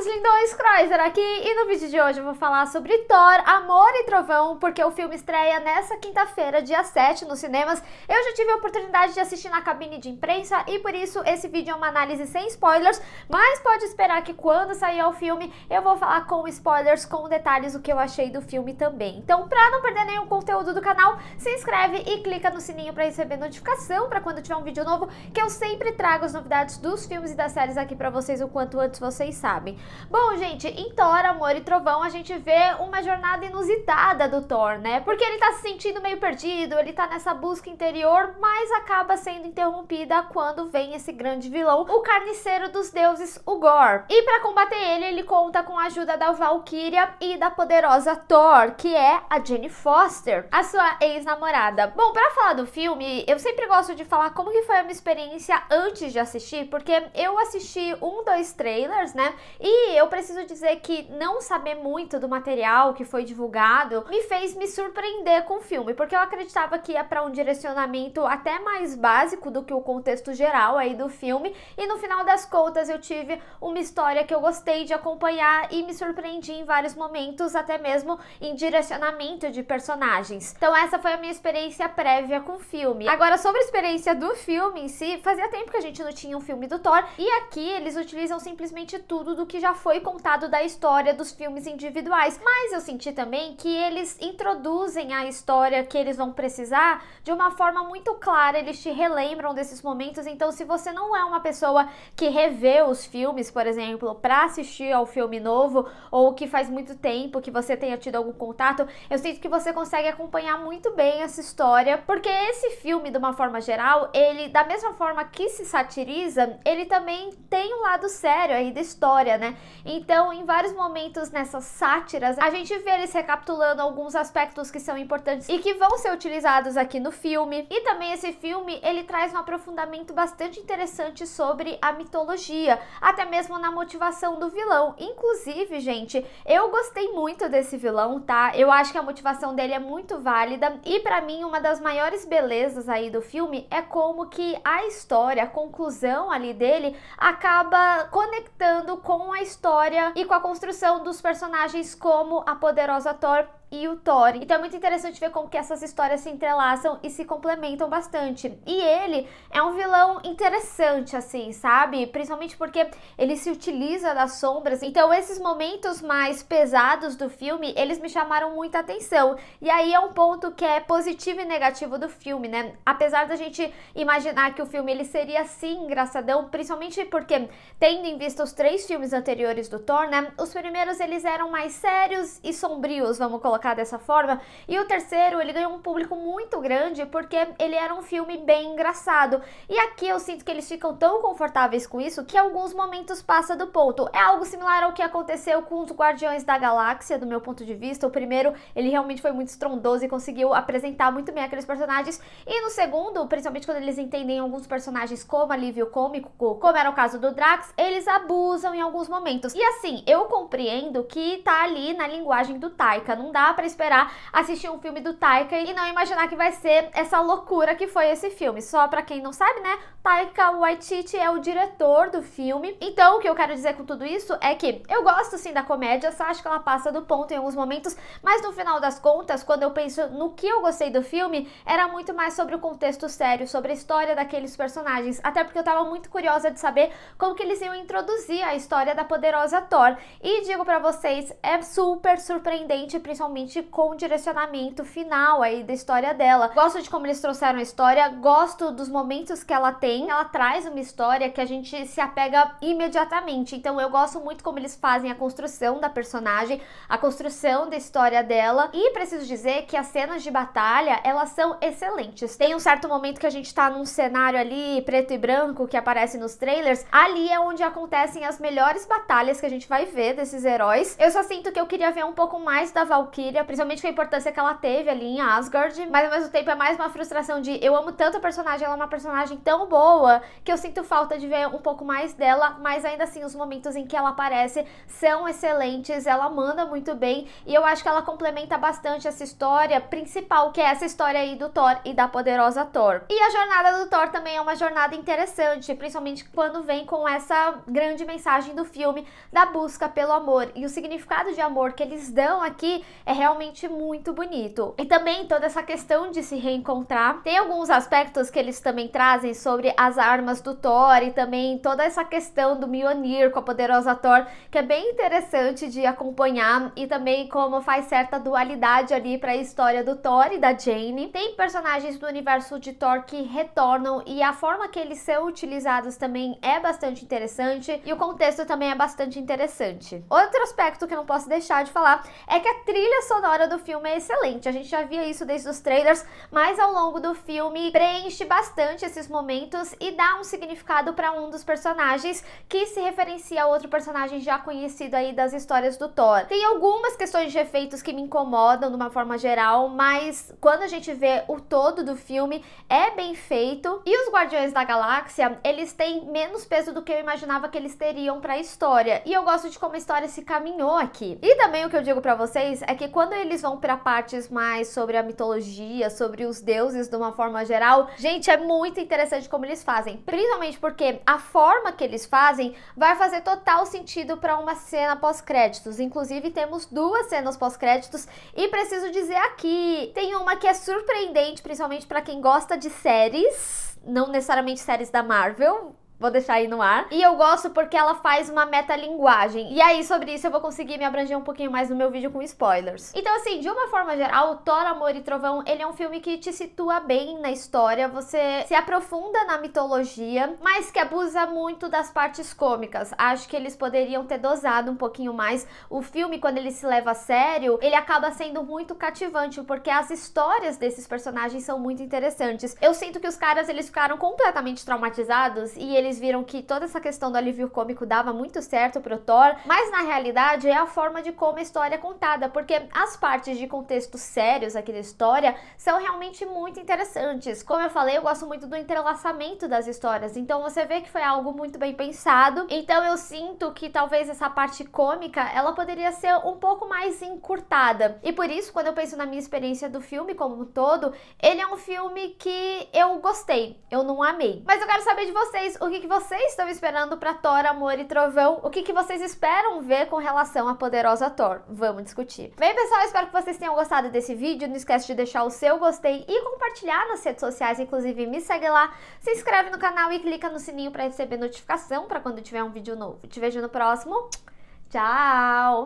os lindões Chrysler aqui e no vídeo de hoje eu vou falar sobre Thor, Amor e Trovão, porque o filme estreia nessa quinta-feira, dia 7, nos cinemas. Eu já tive a oportunidade de assistir na cabine de imprensa e por isso esse vídeo é uma análise sem spoilers, mas pode esperar que quando sair o filme eu vou falar com spoilers, com detalhes o que eu achei do filme também. Então pra não perder nenhum conteúdo do canal, se inscreve e clica no sininho pra receber notificação pra quando tiver um vídeo novo, que eu sempre trago as novidades dos filmes e das séries aqui pra vocês o quanto antes vocês sabem. Bom, gente, em Thor, Amor e Trovão, a gente vê uma jornada inusitada do Thor, né? Porque ele tá se sentindo meio perdido, ele tá nessa busca interior, mas acaba sendo interrompida quando vem esse grande vilão, o carniceiro dos deuses, o Gor. E para combater ele, ele conta com a ajuda da Valkyria e da poderosa Thor, que é a Jane Foster, a sua ex-namorada. Bom, para falar do filme, eu sempre gosto de falar como que foi a minha experiência antes de assistir, porque eu assisti um, dois trailers, né? E eu preciso dizer que não saber muito do material que foi divulgado me fez me surpreender com o filme, porque eu acreditava que ia para um direcionamento até mais básico do que o contexto geral aí do filme, e no final das contas eu tive uma história que eu gostei de acompanhar e me surpreendi em vários momentos, até mesmo em direcionamento de personagens. Então essa foi a minha experiência prévia com o filme. Agora sobre a experiência do filme em si, fazia tempo que a gente não tinha um filme do Thor, e aqui eles utilizam simplesmente tudo do que já já foi contado da história dos filmes individuais, mas eu senti também que eles introduzem a história que eles vão precisar de uma forma muito clara, eles te relembram desses momentos, então se você não é uma pessoa que revê os filmes, por exemplo, para assistir ao filme novo ou que faz muito tempo que você tenha tido algum contato, eu sinto que você consegue acompanhar muito bem essa história, porque esse filme de uma forma geral, ele da mesma forma que se satiriza, ele também tem um lado sério aí da história, né? Então, em vários momentos nessas sátiras, a gente vê eles recapitulando alguns aspectos que são importantes e que vão ser utilizados aqui no filme. E também esse filme, ele traz um aprofundamento bastante interessante sobre a mitologia, até mesmo na motivação do vilão. Inclusive, gente, eu gostei muito desse vilão, tá? Eu acho que a motivação dele é muito válida e para mim uma das maiores belezas aí do filme é como que a história, a conclusão ali dele acaba conectando com a história e com a construção dos personagens como a poderosa Thor e o Thor. Então é muito interessante ver como que essas histórias se entrelaçam e se complementam bastante. E ele é um vilão interessante, assim, sabe? Principalmente porque ele se utiliza das sombras. Então esses momentos mais pesados do filme, eles me chamaram muita atenção. E aí é um ponto que é positivo e negativo do filme, né? Apesar da gente imaginar que o filme ele seria assim engraçadão, principalmente porque tendo em vista os três filmes anteriores do Thor, né? Os primeiros eles eram mais sérios e sombrios, vamos colocar colocar dessa forma. E o terceiro, ele ganhou um público muito grande porque ele era um filme bem engraçado. E aqui eu sinto que eles ficam tão confortáveis com isso que alguns momentos passa do ponto. É algo similar ao que aconteceu com os Guardiões da Galáxia, do meu ponto de vista. O primeiro, ele realmente foi muito estrondoso e conseguiu apresentar muito bem aqueles personagens. E no segundo, principalmente quando eles entendem alguns personagens como alívio cômico, como era o caso do Drax, eles abusam em alguns momentos. E assim, eu compreendo que tá ali na linguagem do Taika, não dá para esperar assistir um filme do Taika e não imaginar que vai ser essa loucura que foi esse filme. Só para quem não sabe, né? Taika Waititi é o diretor do filme. Então, o que eu quero dizer com tudo isso é que eu gosto sim da comédia, só acho que ela passa do ponto em alguns momentos, mas no final das contas, quando eu penso no que eu gostei do filme, era muito mais sobre o contexto sério, sobre a história daqueles personagens, até porque eu tava muito curiosa de saber como que eles iam introduzir a história da poderosa Thor. E digo para vocês, é super surpreendente, principalmente realmente com o direcionamento final aí da história dela. Gosto de como eles trouxeram a história, gosto dos momentos que ela tem. Ela traz uma história que a gente se apega imediatamente. Então eu gosto muito como eles fazem a construção da personagem, a construção da história dela. E preciso dizer que as cenas de batalha, elas são excelentes. Tem um certo momento que a gente tá num cenário ali preto e branco que aparece nos trailers, ali é onde acontecem as melhores batalhas que a gente vai ver desses heróis. Eu só sinto que eu queria ver um pouco mais da Valkyrie Valkyria, principalmente com a importância que ela teve ali em Asgard, mas ao mesmo tempo é mais uma frustração de eu amo tanto a personagem, ela é uma personagem tão boa que eu sinto falta de ver um pouco mais dela, mas ainda assim os momentos em que ela aparece são excelentes, ela manda muito bem e eu acho que ela complementa bastante essa história principal, que é essa história aí do Thor e da poderosa Thor. E a jornada do Thor também é uma jornada interessante, principalmente quando vem com essa grande mensagem do filme da busca pelo amor e o significado de amor que eles dão aqui é realmente muito bonito. E também toda essa questão de se reencontrar. Tem alguns aspectos que eles também trazem sobre as armas do Thor e também toda essa questão do Mjolnir com a poderosa Thor, que é bem interessante de acompanhar e também como faz certa dualidade ali para a história do Thor e da Jane. Tem personagens do universo de Thor que retornam e a forma que eles são utilizados também é bastante interessante e o contexto também é bastante interessante. Outro aspecto que eu não posso deixar de falar é que a trilha sonora do filme é excelente. A gente já via isso desde os trailers, mas ao longo do filme preenche bastante esses momentos e dá um significado para um dos personagens que se referencia a outro personagem já conhecido aí das histórias do Thor. Tem algumas questões de efeitos que me incomodam de uma forma geral, mas quando a gente vê o todo do filme é bem feito. E os Guardiões da Galáxia, eles têm menos peso do que eu imaginava que eles teriam para a história. E eu gosto de como a história se caminhou aqui. E também o que eu digo para vocês é que quando eles vão para partes mais sobre a mitologia, sobre os deuses de uma forma geral, gente, é muito interessante como eles fazem. Principalmente porque a forma que eles fazem vai fazer total sentido para uma cena pós-créditos. Inclusive, temos duas cenas pós-créditos e preciso dizer aqui, tem uma que é surpreendente, principalmente para quem gosta de séries não necessariamente séries da Marvel, Vou deixar aí no ar. E eu gosto porque ela faz uma metalinguagem. E aí, sobre isso, eu vou conseguir me abranger um pouquinho mais no meu vídeo com spoilers. Então, assim, de uma forma geral, Thor, Amor e Trovão, ele é um filme que te situa bem na história, você se aprofunda na mitologia, mas que abusa muito das partes cômicas. Acho que eles poderiam ter dosado um pouquinho mais. O filme, quando ele se leva a sério, ele acaba sendo muito cativante, porque as histórias desses personagens são muito interessantes. Eu sinto que os caras, eles ficaram completamente traumatizados e eles eles viram que toda essa questão do alívio cômico dava muito certo pro Thor, mas na realidade é a forma de como a história é contada, porque as partes de contexto sérios aqui da história são realmente muito interessantes. Como eu falei, eu gosto muito do entrelaçamento das histórias, então você vê que foi algo muito bem pensado. Então eu sinto que talvez essa parte cômica, ela poderia ser um pouco mais encurtada. E por isso, quando eu penso na minha experiência do filme como um todo, ele é um filme que eu gostei, eu não amei. Mas eu quero saber de vocês o que que, que vocês estão esperando para Thor, Amor e Trovão? O que, que vocês esperam ver com relação à poderosa Thor? Vamos discutir. Bem, pessoal, espero que vocês tenham gostado desse vídeo. Não esquece de deixar o seu gostei e compartilhar nas redes sociais, inclusive me segue lá, se inscreve no canal e clica no sininho para receber notificação para quando tiver um vídeo novo. Te vejo no próximo. Tchau!